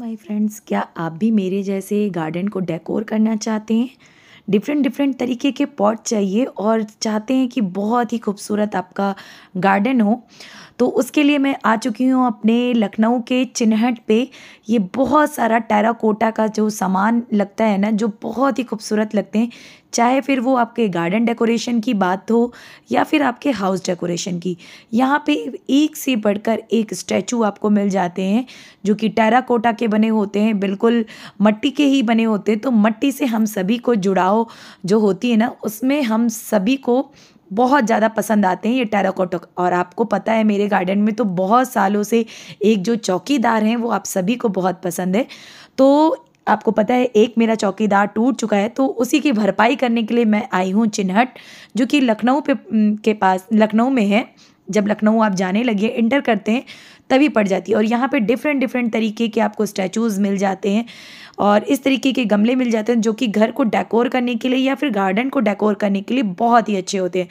my friends क्या आप भी मेरे जैसे गार्डन को डेकोर करना चाहते हैं डिफरेंट डिफरेंट तरीके के पॉट चाहिए और चाहते हैं कि बहुत ही खूबसूरत आपका गार्डन हो तो उसके लिए मैं आ चुकी हूँ अपने लखनऊ के चिन्हट पे ये बहुत सारा टेराकोटा का जो सामान लगता है ना जो बहुत ही खूबसूरत लगते हैं चाहे फिर वो आपके गार्डन डेकोरेशन की बात हो या फिर आपके हाउस डेकोरेशन की यहाँ पे एक से बढ़कर एक स्टैचू आपको मिल जाते हैं जो कि टेराकोटा के बने होते हैं बिल्कुल मट्टी के ही बने होते हैं तो मट्टी से हम सभी को जुड़ाव जो होती है ना उसमें हम सभी को बहुत ज़्यादा पसंद आते हैं ये टेराकोटा और आपको पता है मेरे गार्डन में तो बहुत सालों से एक जो चौकीदार हैं वो आप सभी को बहुत पसंद है तो आपको पता है एक मेरा चौकीदार टूट चुका है तो उसी की भरपाई करने के लिए मैं आई हूँ चिन्हट जो कि लखनऊ पे के पास लखनऊ में है जब लखनऊ आप जाने लगे इंटर करते हैं तभी पड़ जाती है और यहाँ पे डिफरेंट डिफरेंट तरीके के आपको स्टैचूज़ मिल जाते हैं और इस तरीके के गमले मिल जाते हैं जो कि घर को डेकोर करने के लिए या फिर गार्डन को डेकोर करने के लिए बहुत ही अच्छे होते हैं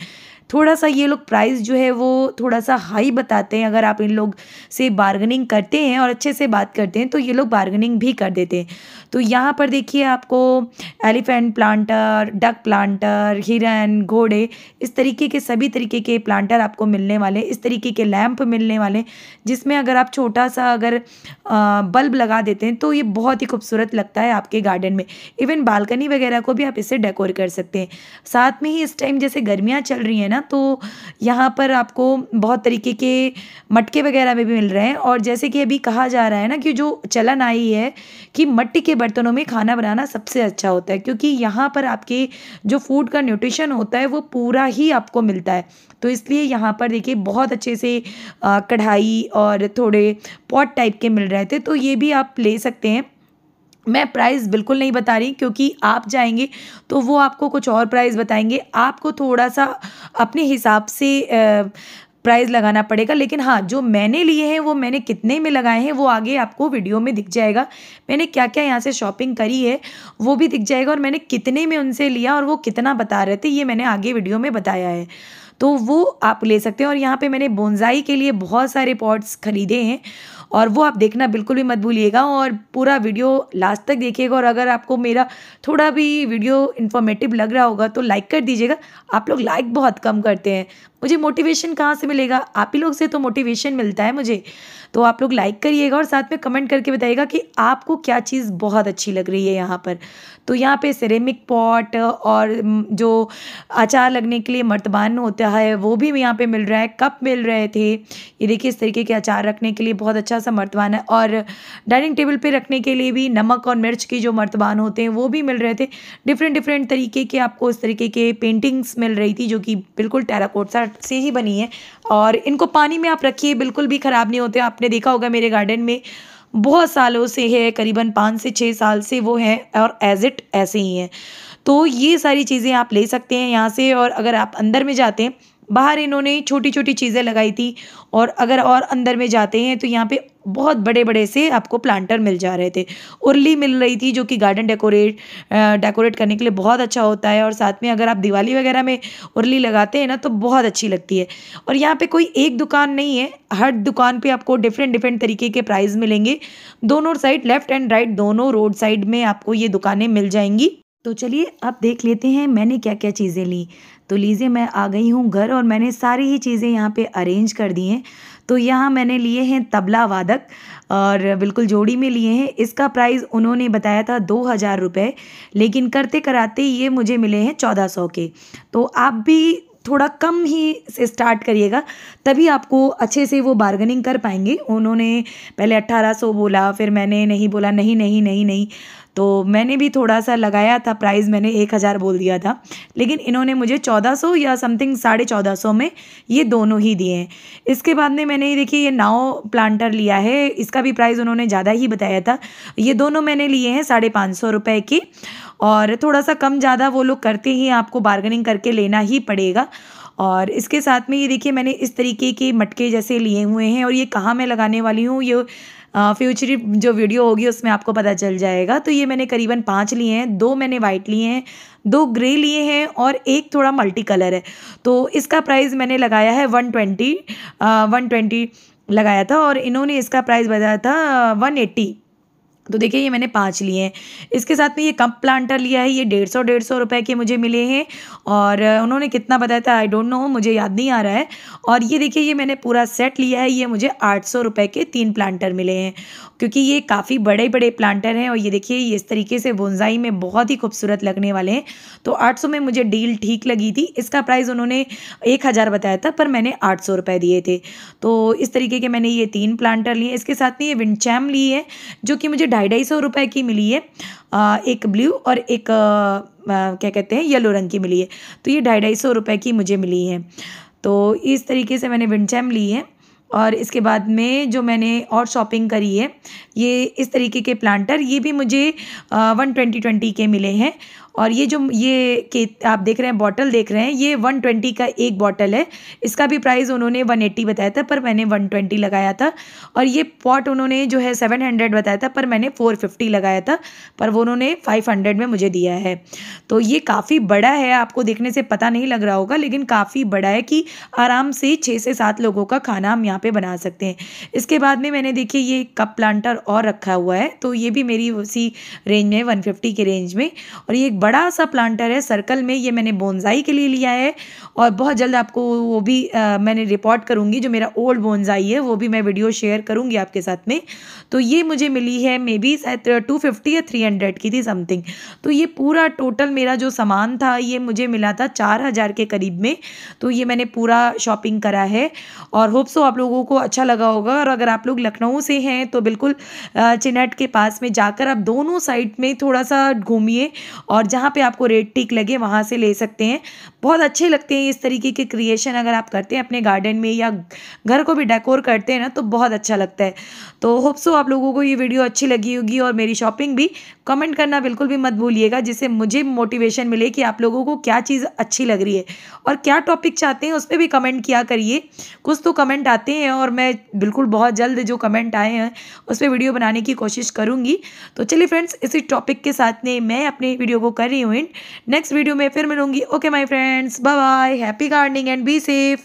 थोड़ा सा ये लोग प्राइस जो है वो थोड़ा सा हाई बताते हैं अगर आप इन लोग से बार्गनिंग करते हैं और अच्छे से बात करते हैं तो ये लोग बार्गनिंग भी कर देते हैं तो यहाँ पर देखिए आपको एलिफेंट प्लांटर डक प्लांटर हिरन घोड़े इस तरीके के सभी तरीके के प्लांटर आपको मिलने वाले इस तरीके के लैम्प मिलने वाले जिसमें अगर आप छोटा सा अगर बल्ब लगा देते हैं तो ये बहुत ही खूबसूरत लगता है आपके गार्डन में इवन बालकनी वगैरह को भी आप इसे डेकोर कर सकते हैं साथ में ही इस टाइम जैसे गर्मियाँ चल रही हैं ना ना तो यहाँ पर आपको बहुत तरीके के मटके वगैरह में भी मिल रहे हैं और जैसे कि अभी कहा जा रहा है ना कि जो चलन आई है कि मट्टी के बर्तनों में खाना बनाना सबसे अच्छा होता है क्योंकि यहाँ पर आपके जो फूड का न्यूट्रिशन होता है वो पूरा ही आपको मिलता है तो इसलिए यहाँ पर देखिए बहुत अच्छे से कढ़ाई और थोड़े पॉट टाइप के मिल रहे थे तो ये भी आप ले सकते हैं मैं प्राइस बिल्कुल नहीं बता रही क्योंकि आप जाएंगे तो वो आपको कुछ और प्राइस बताएंगे आपको थोड़ा सा अपने हिसाब से आ, प्राइस लगाना पड़ेगा लेकिन हाँ जो मैंने लिए हैं वो मैंने कितने में लगाए हैं वो आगे आपको वीडियो में दिख जाएगा मैंने क्या क्या यहाँ से शॉपिंग करी है वो भी दिख जाएगा और मैंने कितने में उनसे लिया और वो कितना बता रहे थे ये मैंने आगे वीडियो में बताया है तो वो आप ले सकते हैं और यहाँ पर मैंने बोनजाई के लिए बहुत सारे पॉट्स खरीदे हैं और वो आप देखना बिल्कुल भी मत भूलिएगा और पूरा वीडियो लास्ट तक देखिएगा और अगर आपको मेरा थोड़ा भी वीडियो इन्फॉर्मेटिव लग रहा होगा तो लाइक कर दीजिएगा आप लोग लाइक बहुत कम करते हैं मुझे मोटिवेशन कहाँ से मिलेगा आप ही लोग से तो मोटिवेशन मिलता है मुझे तो आप लोग लाइक करिएगा और साथ में कमेंट करके बताइएगा कि आपको क्या चीज़ बहुत अच्छी लग रही है यहाँ पर तो यहाँ पे सेरेमिक पॉट और जो अचार लगने के लिए मर्तबान होता है वो भी यहाँ पे मिल रहा है कप मिल रहे थे ये देखिए इस तरीके के अचार रखने के लिए बहुत अच्छा सा मर्तबान है और डाइनिंग टेबल पर रखने के लिए भी नमक और मिर्च के जो मर्तबान होते हैं वो भी मिल रहे थे डिफरेंट डिफरेंट तरीके के आपको इस तरीके के पेंटिंग्स मिल रही थी जो कि बिल्कुल टेराकोट सा प्लांट से ही बनी है और इनको पानी में आप रखिए बिल्कुल भी ख़राब नहीं होते आपने देखा होगा मेरे गार्डन में बहुत सालों से है करीबन पाँच से छः साल से वो है और एज इट ऐसे ही हैं तो ये सारी चीज़ें आप ले सकते हैं यहाँ से और अगर आप अंदर में जाते हैं बाहर इन्होंने छोटी छोटी चीज़ें लगाई थी और अगर और अंदर में जाते हैं तो यहाँ पे बहुत बड़े बड़े से आपको प्लांटर मिल जा रहे थे उर्ली मिल रही थी जो कि गार्डन डेकोरेट डेकोरेट करने के लिए बहुत अच्छा होता है और साथ में अगर आप दिवाली वगैरह में उर्ली लगाते हैं ना तो बहुत अच्छी लगती है और यहाँ पे कोई एक दुकान नहीं है हर दुकान पे आपको डिफरेंट डिफरेंट तरीके के प्राइस मिलेंगे दोनों साइड लेफ्ट एंड राइट दोनों रोड साइड में आपको ये दुकानें मिल जाएंगी तो चलिए आप देख लेते हैं मैंने क्या क्या चीज़ें ली तो लीजिए मैं आ गई हूँ घर और मैंने सारी ही चीज़ें यहाँ पे अरेंज कर दी हैं तो यहाँ मैंने लिए हैं तबला वादक और बिल्कुल जोड़ी में लिए हैं इसका प्राइस उन्होंने बताया था दो हज़ार रुपये लेकिन करते कराते ये मुझे मिले हैं चौदह सौ के तो आप भी थोड़ा कम ही से स्टार्ट करिएगा तभी आपको अच्छे से वो बार्गनिंग कर पाएंगे उन्होंने पहले अट्ठारह सौ बोला फिर मैंने नहीं बोला नहीं नहीं नहीं नहीं तो मैंने भी थोड़ा सा लगाया था प्राइस मैंने एक हज़ार बोल दिया था लेकिन इन्होंने मुझे चौदह सौ या समथिंग साढ़े चौदह सौ में ये दोनों ही दिए हैं इसके बाद में मैंने देखिए ये नाव प्लांटर लिया है इसका भी प्राइस उन्होंने ज़्यादा ही बताया था ये दोनों मैंने लिए हैं साढ़े पाँच सौ रुपये के और थोड़ा सा कम ज़्यादा वो लोग करते ही आपको बार्गनिंग करके लेना ही पड़ेगा और इसके साथ में ये देखिए मैंने इस तरीके के मटके जैसे लिए हुए हैं और ये कहाँ मैं लगाने वाली हूँ ये फ्यूचरी जो वीडियो होगी उसमें आपको पता चल जाएगा तो ये मैंने करीबन पाँच लिए हैं दो मैंने वाइट लिए हैं दो ग्रे लिए हैं और एक थोड़ा मल्टी कलर है तो इसका प्राइस मैंने लगाया है वन ट्वेंटी वन ट्वेंटी लगाया था और इन्होंने इसका प्राइस बताया था वन एट्टी तो देखिए ये मैंने पाँच लिए हैं इसके साथ में ये कप प्लांटर लिया है ये डेढ़ सौ डेढ़ सौ रुपये के मुझे मिले हैं और उन्होंने कितना बताया था आई डोंट नो मुझे याद नहीं आ रहा है और ये देखिए ये मैंने पूरा सेट लिया है ये मुझे आठ सौ रुपये के तीन प्लांटर मिले हैं क्योंकि ये काफ़ी बड़े बड़े प्लांटर हैं और ये देखिए ये इस तरीके से बुनजाई में बहुत ही खूबसूरत लगने वाले हैं तो आठ सौ में मुझे डील ठीक लगी थी इसका प्राइस उन्होंने एक हज़ार बताया था पर मैंने आठ सौ दिए थे तो इस तरीके के मैंने ये तीन प्लांटर लिए इसके साथ में ये विंडचैम ली है जो कि मुझे ढाई ढाई सौ रुपये की मिली है एक ब्लू और एक क्या कहते हैं येलो रंग की मिली है तो ये ढाई ढाई सौ रुपये की मुझे मिली है तो इस तरीके से मैंने विंडचैम ली है और इसके बाद में जो मैंने और शॉपिंग करी है ये इस तरीके के प्लांटर ये भी मुझे वन ट्वेंटी ट्वेंटी के मिले हैं और ये जो ये के आप देख रहे हैं बॉटल देख रहे हैं ये वन ट्वेंटी का एक बॉटल है इसका भी प्राइस उन्होंने वन एट्टी बताया था पर मैंने वन ट्वेंटी लगाया था और ये पॉट उन्होंने जो है सेवन हंड्रेड बताया था पर मैंने फ़ोर फिफ्टी लगाया था पर वो उन्होंने फाइव हंड्रेड में मुझे दिया है तो ये काफ़ी बड़ा है आपको देखने से पता नहीं लग रहा होगा लेकिन काफ़ी बड़ा है कि आराम से छः से सात लोगों का खाना हम यहाँ यहाँ पे बना सकते हैं इसके बाद में मैंने देखिए ये कप प्लांटर और रखा हुआ है तो ये भी मेरी उसी रेंज में वन फिफ्टी के रेंज में और ये एक बड़ा सा प्लांटर है सर्कल में ये मैंने बोनजाई के लिए लिया है और बहुत जल्द आपको वो भी आ, मैंने रिपोर्ट करूँगी जो मेरा ओल्ड बोनजाई है वो भी मैं वीडियो शेयर करूँगी आपके साथ में तो ये मुझे मिली है मे बी शायद टू फिफ्टी या थ्री हंड्रेड की थी समथिंग तो ये पूरा टोटल मेरा जो सामान था ये मुझे मिला था चार हज़ार के करीब में तो ये मैंने पूरा शॉपिंग करा है और होप सो आप लोगों लोगों को अच्छा लगा होगा और अगर आप लोग लखनऊ से हैं तो बिल्कुल चिनहट के पास में जाकर आप दोनों साइड में थोड़ा सा घूमिए और जहाँ पे आपको रेड टिक लगे वहाँ से ले सकते हैं बहुत अच्छे लगते हैं इस तरीके के क्रिएशन अगर आप करते हैं अपने गार्डन में या घर को भी डेकोर करते हैं ना तो बहुत अच्छा लगता है तो होप्सो आप लोगों को ये वीडियो अच्छी लगी होगी और मेरी शॉपिंग भी कमेंट करना बिल्कुल भी मत भूलिएगा जिससे मुझे मोटिवेशन मिले कि आप लोगों को क्या चीज़ अच्छी लग रही है और क्या टॉपिक चाहते हैं उस पर भी कमेंट किया करिए कुछ तो कमेंट आते हैं नहीं है और मैं बिल्कुल बहुत जल्द जो कमेंट आए हैं उस पर वीडियो बनाने की कोशिश करूँगी तो चलिए फ्रेंड्स इसी टॉपिक के साथ में मैं अपनी वीडियो को कर रही हूँ नेक्स्ट वीडियो में फिर मिलूंगी okay my friends bye bye happy gardening and be safe